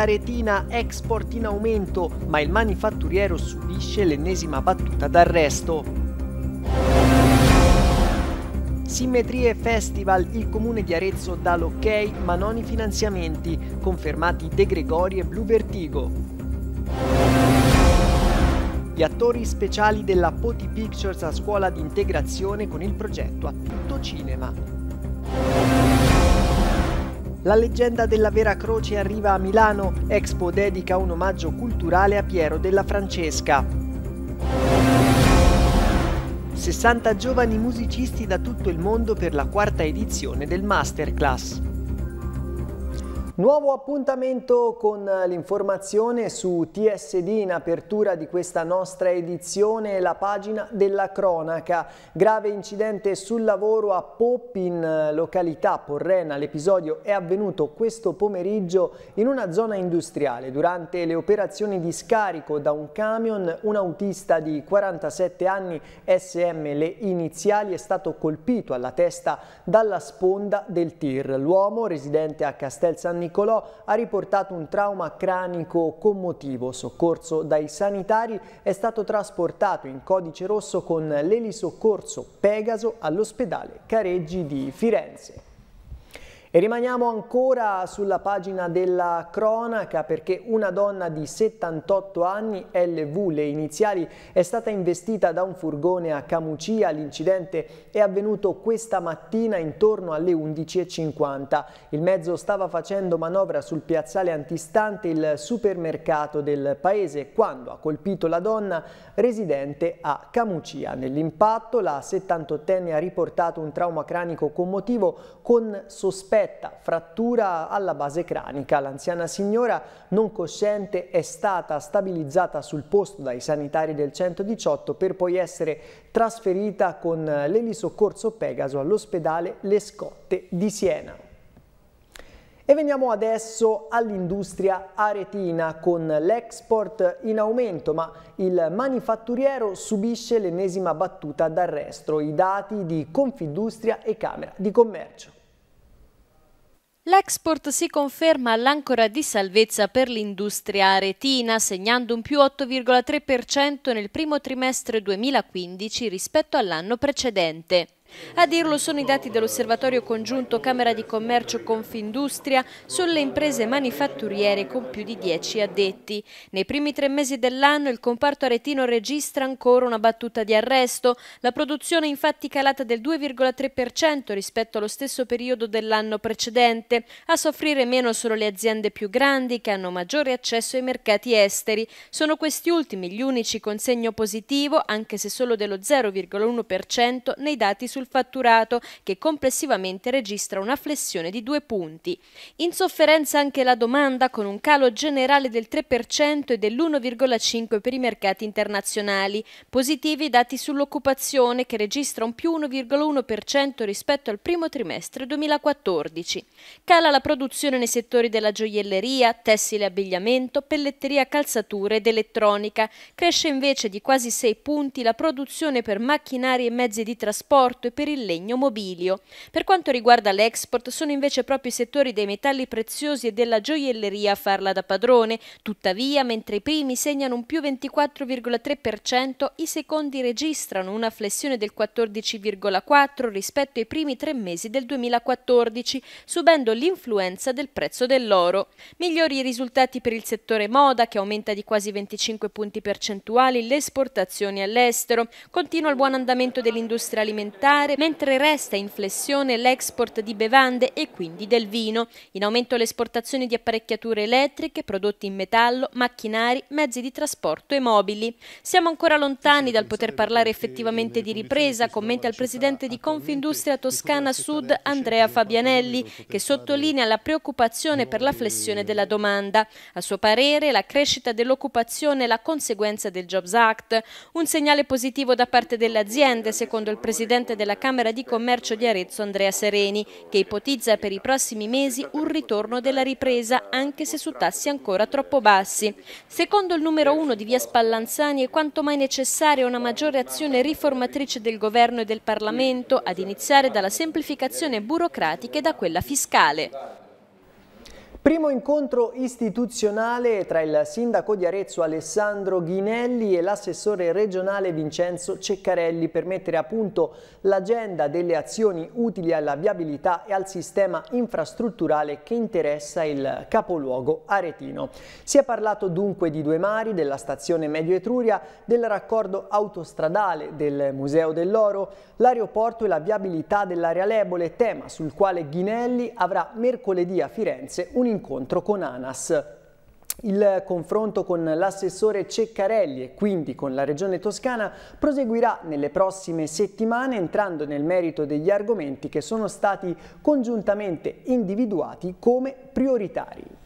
la retina export in aumento, ma il manifatturiero subisce l'ennesima battuta d'arresto. Simmetrie Festival, il comune di Arezzo dà l'ok ma non i finanziamenti, confermati De Gregori e Blu Vertigo. Gli attori speciali della Poti Pictures a scuola di integrazione con il progetto A Tutto Cinema. La leggenda della Vera Croce arriva a Milano, Expo dedica un omaggio culturale a Piero della Francesca. 60 giovani musicisti da tutto il mondo per la quarta edizione del Masterclass. Nuovo appuntamento con eh, l'informazione su TSD in apertura di questa nostra edizione, la pagina della cronaca. Grave incidente sul lavoro a Poppin, eh, località Porrena. L'episodio è avvenuto questo pomeriggio in una zona industriale. Durante le operazioni di scarico da un camion, un autista di 47 anni, SM le iniziali, è stato colpito alla testa dalla sponda del tir. L'uomo, residente a Castel San Nicola, Nicolò ha riportato un trauma cranico commotivo. Soccorso dai sanitari è stato trasportato in codice rosso con l'elisoccorso Pegaso all'ospedale Careggi di Firenze. E rimaniamo ancora sulla pagina della cronaca perché una donna di 78 anni, LV, le iniziali, è stata investita da un furgone a Camucia. L'incidente è avvenuto questa mattina intorno alle 11.50. Il mezzo stava facendo manovra sul piazzale antistante il supermercato del paese quando ha colpito la donna residente a Camucia. Nell'impatto la 78enne ha riportato un trauma cranico commotivo con sospetto sospetta frattura alla base cranica. L'anziana signora non cosciente è stata stabilizzata sul posto dai sanitari del 118 per poi essere trasferita con l'elisoccorso Pegaso all'ospedale Le Scotte di Siena. E veniamo adesso all'industria aretina con l'export in aumento, ma il manifatturiero subisce l'ennesima battuta d'arresto, i dati di Confindustria e Camera di Commercio. L'export si conferma l'ancora di salvezza per l'industria aretina, segnando un più 8,3% nel primo trimestre 2015 rispetto all'anno precedente. A dirlo sono i dati dell'osservatorio congiunto Camera di Commercio Confindustria sulle imprese manifatturiere con più di 10 addetti. Nei primi tre mesi dell'anno il comparto aretino registra ancora una battuta di arresto, la produzione è infatti calata del 2,3% rispetto allo stesso periodo dell'anno precedente, a soffrire meno sono le aziende più grandi che hanno maggiore accesso ai mercati esteri. Sono questi ultimi gli unici con segno positivo, anche se solo dello 0,1% nei dati sul sul fatturato che complessivamente registra una flessione di due punti. In sofferenza anche la domanda con un calo generale del 3% e dell'1,5% per i mercati internazionali. Positivi i dati sull'occupazione che registra un più 1,1% rispetto al primo trimestre 2014. Cala la produzione nei settori della gioielleria, tessile abbigliamento, pelletteria calzature ed elettronica. Cresce invece di quasi 6 punti la produzione per macchinari e mezzi di trasporto e e per il legno mobilio. Per quanto riguarda l'export, sono invece proprio i settori dei metalli preziosi e della gioielleria a farla da padrone. Tuttavia, mentre i primi segnano un più 24,3%, i secondi registrano una flessione del 14,4% rispetto ai primi tre mesi del 2014, subendo l'influenza del prezzo dell'oro. Migliori i risultati per il settore moda, che aumenta di quasi 25 punti percentuali le esportazioni all'estero. Continua il buon andamento dell'industria alimentare alimentare, mentre resta in flessione l'export di bevande e quindi del vino. In aumento le esportazioni di apparecchiature elettriche, prodotti in metallo, macchinari, mezzi di trasporto e mobili. Siamo ancora lontani dal poter parlare effettivamente di ripresa, commenta il presidente di Confindustria Toscana Sud Andrea Fabianelli, che sottolinea la preoccupazione per la flessione della domanda. A suo parere la crescita dell'occupazione è la conseguenza del Jobs Act, un segnale positivo da parte delle aziende, secondo il presidente della Camera di Commercio di Arezzo Andrea Sereni, che ipotizza per i prossimi mesi un ritorno della ripresa, anche se su tassi ancora troppo bassi. Secondo il numero 1 di via Spallanzani è quanto mai necessaria una maggiore azione riformatrice del Governo e del Parlamento, ad iniziare dalla semplificazione burocratica e da quella fiscale. Primo incontro istituzionale tra il sindaco di Arezzo Alessandro Ghinelli e l'assessore regionale Vincenzo Ceccarelli per mettere a punto l'agenda delle azioni utili alla viabilità e al sistema infrastrutturale che interessa il capoluogo aretino. Si è parlato dunque di due mari, della stazione Medio Etruria, del raccordo autostradale, del Museo dell'Oro, l'aeroporto e la viabilità dell'area Lebole, tema sul quale Ghinelli avrà mercoledì a Firenze un incontro con ANAS. Il confronto con l'assessore Ceccarelli e quindi con la Regione Toscana proseguirà nelle prossime settimane entrando nel merito degli argomenti che sono stati congiuntamente individuati come prioritari.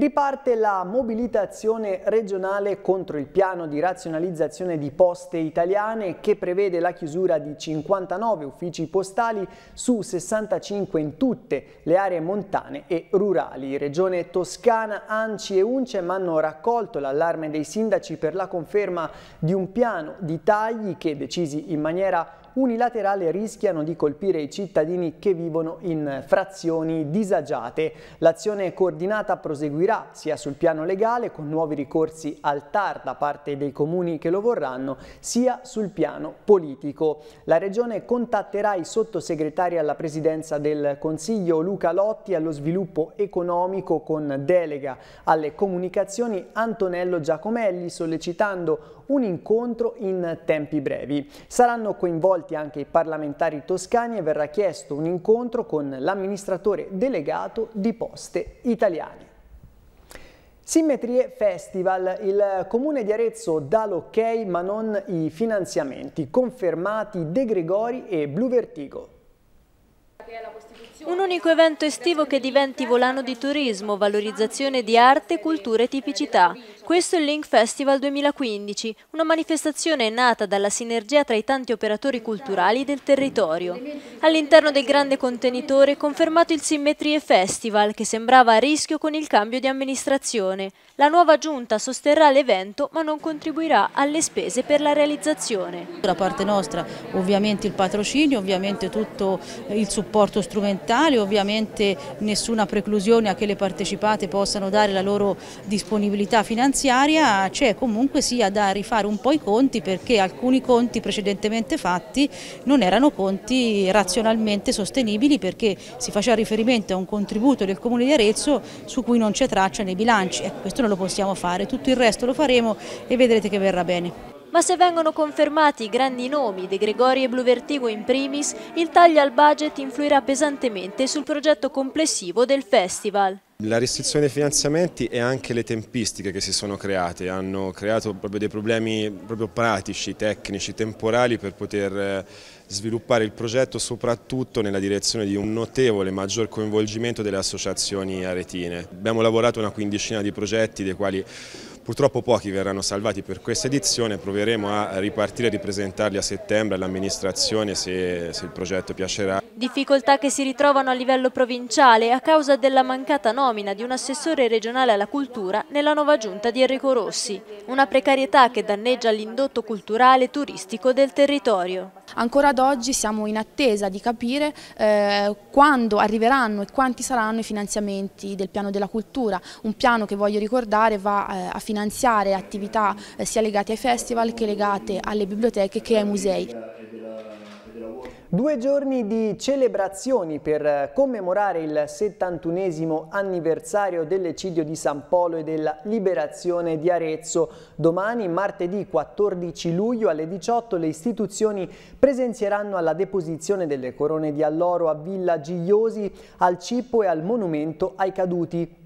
Riparte la mobilitazione regionale contro il piano di razionalizzazione di poste italiane che prevede la chiusura di 59 uffici postali su 65 in tutte le aree montane e rurali. Regione Toscana, Anci e Uncem hanno raccolto l'allarme dei sindaci per la conferma di un piano di tagli che decisi in maniera unilaterale rischiano di colpire i cittadini che vivono in frazioni disagiate. L'azione coordinata proseguirà sia sul piano legale con nuovi ricorsi al TAR da parte dei comuni che lo vorranno, sia sul piano politico. La Regione contatterà i sottosegretari alla Presidenza del Consiglio Luca Lotti allo sviluppo economico con delega alle comunicazioni Antonello Giacomelli sollecitando un incontro in tempi brevi. Saranno coinvolti anche i parlamentari toscani e verrà chiesto un incontro con l'amministratore delegato di Poste Italiane. Simmetrie Festival. Il comune di Arezzo dà l'ok ok, ma non i finanziamenti. Confermati De Gregori e Blu Vertigo. Un unico evento estivo che diventi volano di turismo, valorizzazione di arte, cultura e tipicità. Questo è il Link Festival 2015, una manifestazione nata dalla sinergia tra i tanti operatori culturali del territorio. All'interno del grande contenitore è confermato il Simmetrie Festival, che sembrava a rischio con il cambio di amministrazione. La nuova giunta sosterrà l'evento ma non contribuirà alle spese per la realizzazione. Da parte nostra ovviamente il patrocinio, ovviamente tutto il supporto strumentale, ovviamente nessuna preclusione a che le partecipate possano dare la loro disponibilità finanziaria finanziaria c'è comunque sia da rifare un po' i conti perché alcuni conti precedentemente fatti non erano conti razionalmente sostenibili perché si faceva riferimento a un contributo del Comune di Arezzo su cui non c'è traccia nei bilanci. Ecco, questo non lo possiamo fare, tutto il resto lo faremo e vedrete che verrà bene. Ma se vengono confermati i grandi nomi De Gregori e Blu Vertigo in primis, il taglio al budget influirà pesantemente sul progetto complessivo del festival. La restrizione dei finanziamenti e anche le tempistiche che si sono create hanno creato proprio dei problemi proprio pratici, tecnici, temporali per poter eh, sviluppare il progetto soprattutto nella direzione di un notevole maggior coinvolgimento delle associazioni aretine. Abbiamo lavorato una quindicina di progetti dei quali Purtroppo pochi verranno salvati per questa edizione, proveremo a ripartire e ripresentarli a settembre all'amministrazione se, se il progetto piacerà. Difficoltà che si ritrovano a livello provinciale a causa della mancata norma nomina di un assessore regionale alla cultura nella nuova giunta di Enrico Rossi, una precarietà che danneggia l'indotto culturale e turistico del territorio. Ancora ad oggi siamo in attesa di capire eh, quando arriveranno e quanti saranno i finanziamenti del piano della cultura, un piano che voglio ricordare va eh, a finanziare attività eh, sia legate ai festival che legate alle biblioteche che ai musei. Due giorni di celebrazioni per commemorare il 71 anniversario dell'eccidio di San Polo e della liberazione di Arezzo. Domani, martedì 14 luglio alle 18, le istituzioni presenzieranno alla deposizione delle corone di alloro a Villa Gigliosi, al Cippo e al monumento ai caduti.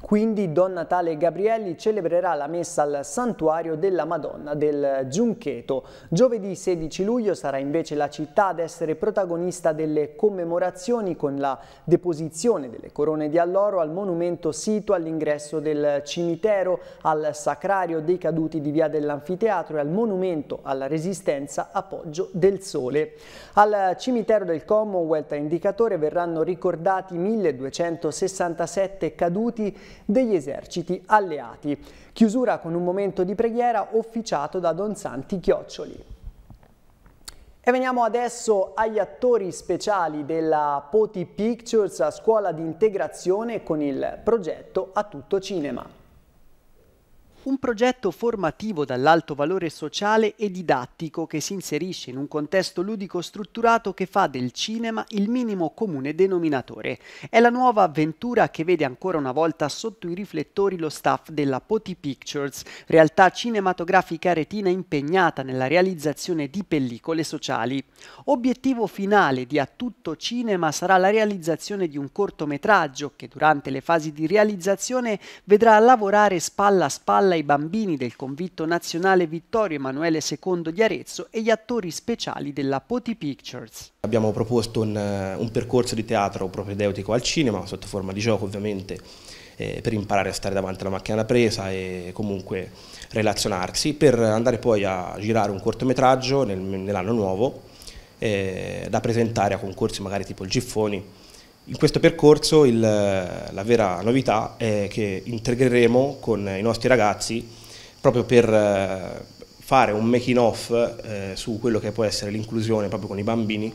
Quindi Don Natale Gabrielli celebrerà la messa al santuario della Madonna del Giuncheto. Giovedì 16 luglio sarà invece la città ad essere protagonista delle commemorazioni con la deposizione delle corone di alloro al monumento sito all'ingresso del cimitero, al sacrario dei caduti di via dell'anfiteatro e al monumento alla resistenza appoggio del Sole. Al cimitero del Commonwealth a Indicatore verranno ricordati 1267 caduti degli eserciti alleati. Chiusura con un momento di preghiera officiato da Don Santi Chioccioli. E veniamo adesso agli attori speciali della Poti Pictures a scuola di integrazione con il progetto A Tutto Cinema un progetto formativo dall'alto valore sociale e didattico che si inserisce in un contesto ludico strutturato che fa del cinema il minimo comune denominatore. È la nuova avventura che vede ancora una volta sotto i riflettori lo staff della Poti Pictures, realtà cinematografica retina impegnata nella realizzazione di pellicole sociali. Obiettivo finale di A Tutto Cinema sarà la realizzazione di un cortometraggio che durante le fasi di realizzazione vedrà lavorare spalla a spalla Galla ai bambini del convitto nazionale Vittorio Emanuele II di Arezzo e gli attori speciali della Poti Pictures. Abbiamo proposto un, eh, un percorso di teatro propedeutico al cinema, sotto forma di gioco ovviamente, eh, per imparare a stare davanti alla macchina da presa e comunque relazionarsi, per andare poi a girare un cortometraggio nel, nell'anno nuovo eh, da presentare a concorsi magari tipo il Giffoni, in questo percorso il, la vera novità è che integreremo con i nostri ragazzi proprio per eh, fare un making off eh, su quello che può essere l'inclusione proprio con i bambini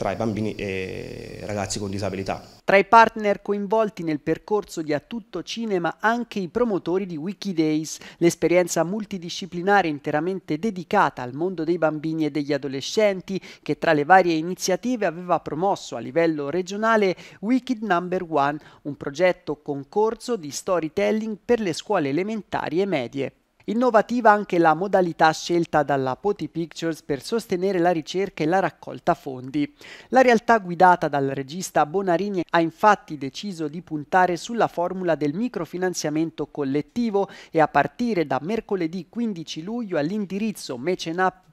tra i bambini e i ragazzi con disabilità. Tra i partner coinvolti nel percorso di A Tutto Cinema anche i promotori di Wikidays, l'esperienza multidisciplinare interamente dedicata al mondo dei bambini e degli adolescenti che tra le varie iniziative aveva promosso a livello regionale Wikid Number One, un progetto concorso di storytelling per le scuole elementari e medie. Innovativa anche la modalità scelta dalla Poti Pictures per sostenere la ricerca e la raccolta fondi. La realtà guidata dal regista Bonarini ha infatti deciso di puntare sulla formula del microfinanziamento collettivo e a partire da mercoledì 15 luglio all'indirizzo mecenap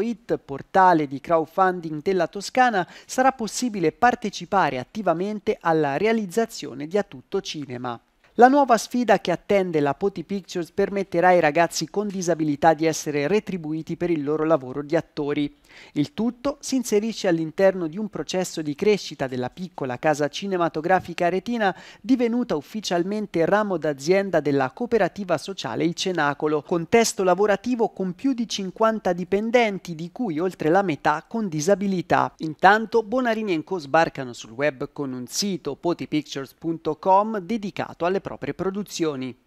It, portale di crowdfunding della Toscana, sarà possibile partecipare attivamente alla realizzazione di A Tutto Cinema. La nuova sfida che attende la Poti Pictures permetterà ai ragazzi con disabilità di essere retribuiti per il loro lavoro di attori. Il tutto si inserisce all'interno di un processo di crescita della piccola casa cinematografica retina divenuta ufficialmente ramo d'azienda della cooperativa sociale Il Cenacolo, contesto lavorativo con più di 50 dipendenti di cui oltre la metà con disabilità. Intanto Bonarini e Co sbarcano sul web con un sito potipictures.com dedicato alle proprie produzioni.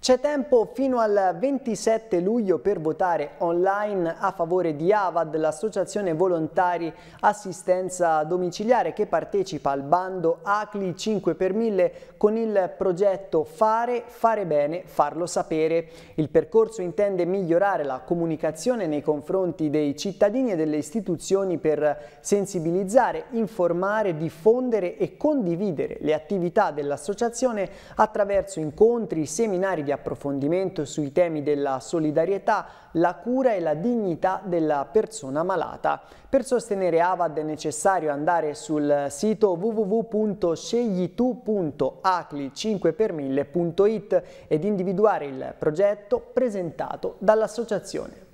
C'è tempo fino al 27 luglio per votare online a favore di AVAD, l'associazione volontari assistenza domiciliare che partecipa al bando ACLI 5 per 1000 con il progetto Fare, fare bene, farlo sapere. Il percorso intende migliorare la comunicazione nei confronti dei cittadini e delle istituzioni per sensibilizzare, informare, diffondere e condividere le attività dell'associazione attraverso incontri, seminari di di approfondimento sui temi della solidarietà, la cura e la dignità della persona malata. Per sostenere AVAD è necessario andare sul sito www.sceglitu.acli5per1000.it ed individuare il progetto presentato dall'associazione.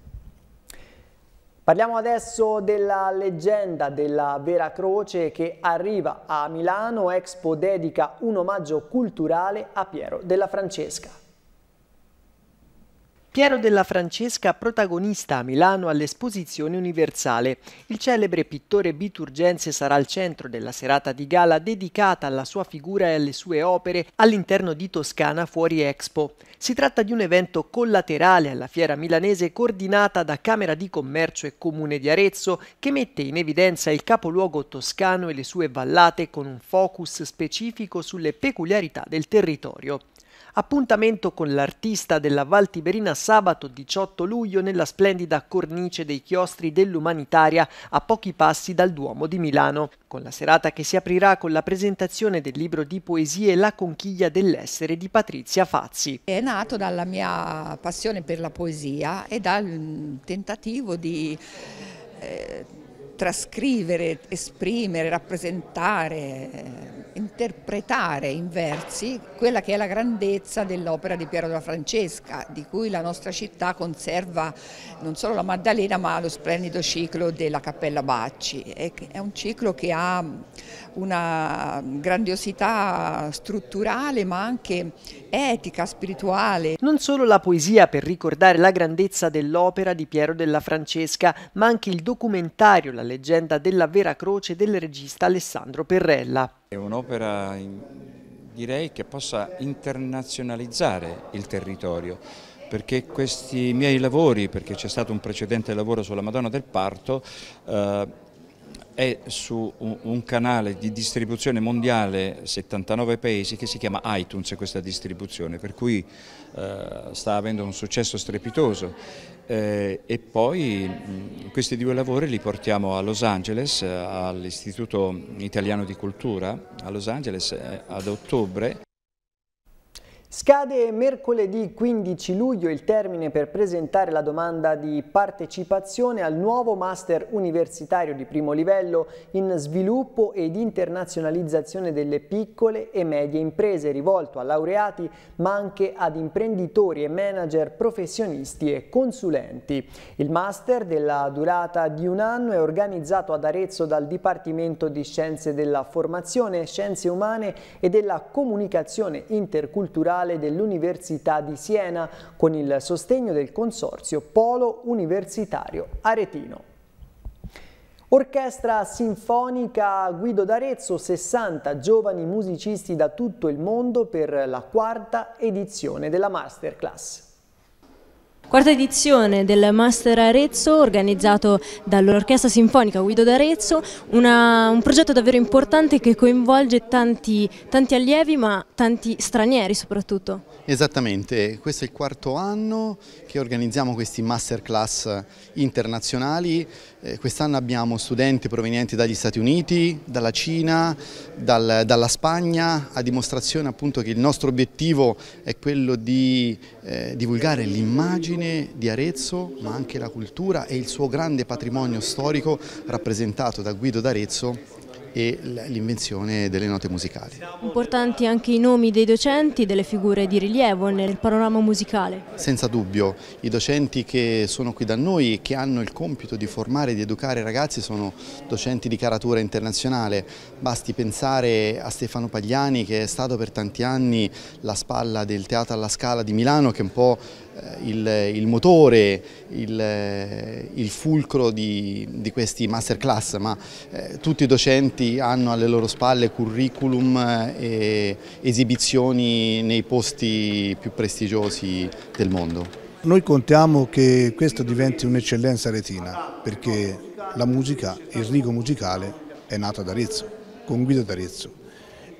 Parliamo adesso della leggenda della Vera Croce che arriva a Milano. Expo dedica un omaggio culturale a Piero della Francesca. Piero della Francesca, protagonista a Milano all'Esposizione Universale. Il celebre pittore biturgense sarà al centro della serata di gala dedicata alla sua figura e alle sue opere all'interno di Toscana Fuori Expo. Si tratta di un evento collaterale alla fiera milanese coordinata da Camera di Commercio e Comune di Arezzo che mette in evidenza il capoluogo toscano e le sue vallate con un focus specifico sulle peculiarità del territorio. Appuntamento con l'artista della Val Tiberina sabato 18 luglio nella splendida cornice dei chiostri dell'Umanitaria a pochi passi dal Duomo di Milano, con la serata che si aprirà con la presentazione del libro di poesie La conchiglia dell'essere di Patrizia Fazzi. È nato dalla mia passione per la poesia e dal tentativo di... Eh, trascrivere, esprimere, rappresentare eh, interpretare in versi quella che è la grandezza dell'opera di Piero della Francesca, di cui la nostra città conserva non solo la Maddalena ma lo splendido ciclo della Cappella Bacci. È un ciclo che ha una grandiosità strutturale ma anche etica, spirituale. Non solo la poesia per ricordare la grandezza dell'opera di Piero della Francesca, ma anche il documentario La leggenda della Vera Croce del regista Alessandro Perrella. È un'opera direi che possa internazionalizzare il territorio perché questi miei lavori, perché c'è stato un precedente lavoro sulla Madonna del Parto, eh, è su un, canale di distribuzione mondiale 79 paesi che si chiama iTunes questa distribuzione per cui eh, sta avendo un successo strepitoso eh, e poi mh, questi due lavori li portiamo a Los Angeles eh, all'Istituto Italiano di Cultura a Los Angeles eh, ad ottobre Scade mercoledì 15 luglio il termine per presentare la domanda di partecipazione al nuovo master universitario di primo livello in sviluppo ed internazionalizzazione delle piccole e medie imprese rivolto a laureati ma anche ad imprenditori e manager professionisti e consulenti. Il master della durata di un anno è organizzato ad Arezzo dal Dipartimento di Scienze della Formazione, Scienze Umane e della Comunicazione Interculturale Statale dell'Università di Siena con il sostegno del Consorzio Polo Universitario Aretino. Orchestra Sinfonica Guido d'Arezzo, 60 giovani musicisti da tutto il mondo per la quarta edizione della Masterclass. Quarta edizione del Master Arezzo organizzato dall'Orchestra Sinfonica Guido d'Arezzo, un progetto davvero importante che coinvolge tanti, tanti, allievi ma tanti stranieri soprattutto. Esattamente, questo è il quarto anno perché organizziamo questi masterclass internazionali. Eh, Quest'anno abbiamo studenti provenienti dagli Stati Uniti, dalla Cina, dal, dalla Spagna, a dimostrazione appunto che il nostro obiettivo è quello di eh, divulgare l'immagine di Arezzo, ma anche la cultura e il suo grande patrimonio storico rappresentato da Guido d'Arezzo e l'invenzione delle note musicali. Importanti anche i nomi dei docenti, delle figure di rilievo nel panorama musicale. Senza dubbio, i docenti che sono qui da noi e che hanno il compito di formare e di educare i ragazzi sono docenti di caratura internazionale. Basti pensare a Stefano Pagliani che è stato per tanti anni la spalla del Teatro alla Scala di Milano che un po' Eh, il, il, motore, il, eh, il fulcro di, di, questi masterclass, ma eh, tutti i docenti hanno alle loro spalle curriculum eh, e esibizioni nei posti più prestigiosi del mondo. Noi contiamo che questo diventi un'eccellenza retina, perché la musica, il rigo musicale è nato ad Arezzo, con Guido d'Arezzo.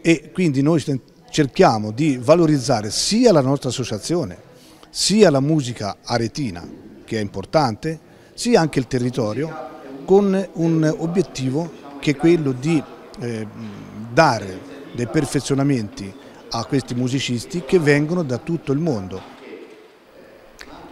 E quindi noi cerchiamo di valorizzare sia la nostra associazione, sia la musica aretina, che è importante, sia anche il territorio, con un obiettivo che è quello di eh, dare dei perfezionamenti a questi musicisti che vengono da tutto il mondo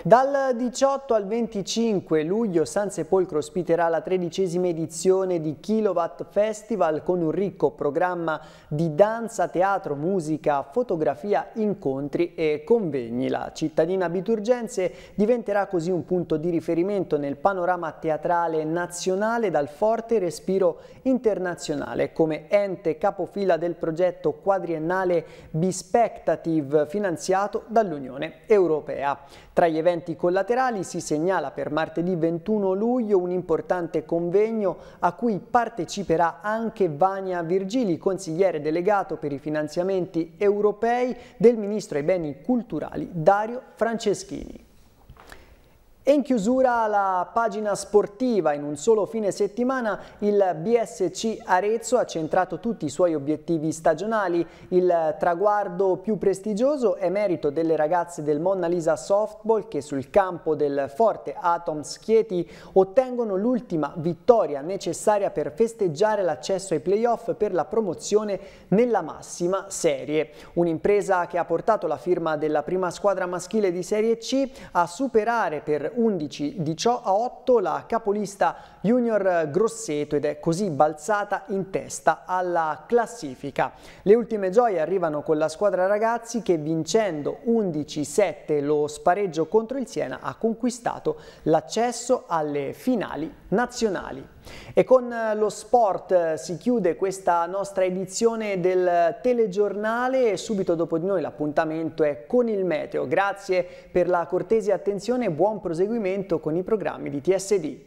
dal 18 al 25 luglio Sansepolcro ospiterà la tredicesima edizione di Kilowatt Festival con un ricco programma di danza, teatro, musica, fotografia, incontri e convegni. La cittadina Biturgense diventerà così un punto di riferimento nel panorama teatrale nazionale dal forte respiro internazionale come ente capofila del progetto quadriennale Bispectative finanziato dall'Unione Europea. Tra gli eventi collaterali si segnala per martedì 21 luglio un importante convegno a cui parteciperà anche Vania Virgili, consigliere delegato per i finanziamenti europei del ministro ai beni culturali Dario Franceschini. E in chiusura la pagina sportiva, in un solo fine settimana il BSC Arezzo ha centrato tutti i suoi obiettivi stagionali, il traguardo più prestigioso è merito delle ragazze del Mona Lisa Softball che sul campo del Forte Atoms Chieti ottengono l'ultima vittoria necessaria per festeggiare l'accesso ai playoff per la promozione nella massima serie. Un'impresa che ha portato la firma della prima squadra maschile di Serie C a superare per 11 18 la capolista Junior Grosseto ed è così balzata in testa alla classifica. Le ultime gioie arrivano con la squadra ragazzi che vincendo 11-7 lo spareggio contro il Siena ha conquistato l'accesso alle finali nazionali. E con eh, lo sport eh, si chiude questa nostra edizione del telegiornale e subito dopo di noi l'appuntamento è con il meteo. Grazie per la cortese attenzione e buon proseguimento con i programmi di TSD.